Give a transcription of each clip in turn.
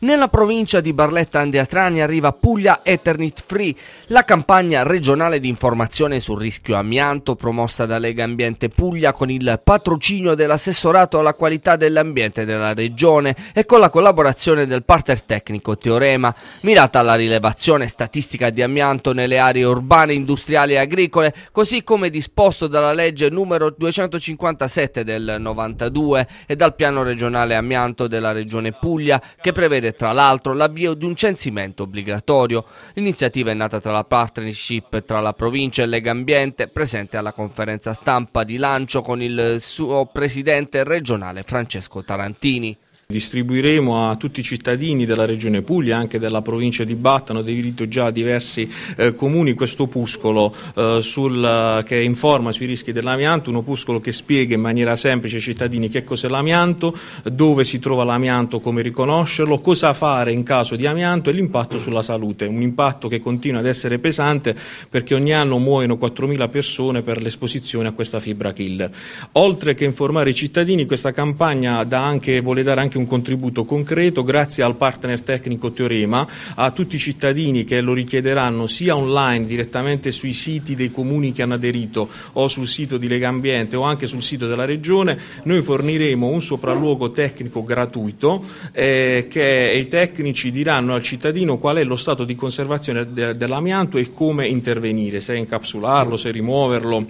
Nella provincia di Barletta Andeatrani arriva Puglia Eternit Free, la campagna regionale di informazione sul rischio amianto promossa da Lega Ambiente Puglia con il patrocinio dell'assessorato alla qualità dell'ambiente della regione e con la collaborazione del partner tecnico Teorema, mirata alla rilevazione statistica di amianto nelle aree urbane, industriali e agricole, così come disposto dalla legge numero 257 del 92 e dal piano regionale amianto della regione Puglia che prevede prevede tra l'altro l'avvio di un censimento obbligatorio. L'iniziativa è nata tra la partnership tra la provincia e Legambiente, presente alla conferenza stampa di lancio con il suo presidente regionale Francesco Tarantini. Distribuiremo a tutti i cittadini della regione Puglia, anche della provincia di Battano, aderito già a diversi eh, comuni, questo opuscolo eh, sul, che informa sui rischi dell'amianto, un opuscolo che spiega in maniera semplice ai cittadini che cos'è l'amianto, dove si trova l'amianto, come riconoscerlo, cosa fare in caso di amianto e l'impatto sulla salute, un impatto che continua ad essere pesante perché ogni anno muoiono 4.000 persone per l'esposizione a questa fibra killer. Oltre che informare i cittadini, questa campagna dà anche, vuole dare anche un contributo concreto grazie al partner tecnico Teorema a tutti i cittadini che lo richiederanno sia online direttamente sui siti dei comuni che hanno aderito o sul sito di Lega Ambiente o anche sul sito della Regione, noi forniremo un sopralluogo tecnico gratuito eh, che i tecnici diranno al cittadino qual è lo stato di conservazione de dell'amianto e come intervenire, se incapsularlo, se rimuoverlo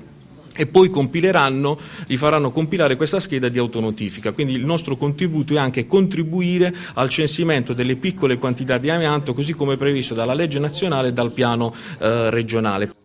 e poi compileranno, gli faranno compilare questa scheda di autonotifica. Quindi il nostro contributo è anche contribuire al censimento delle piccole quantità di amianto, così come previsto dalla legge nazionale e dal piano eh, regionale.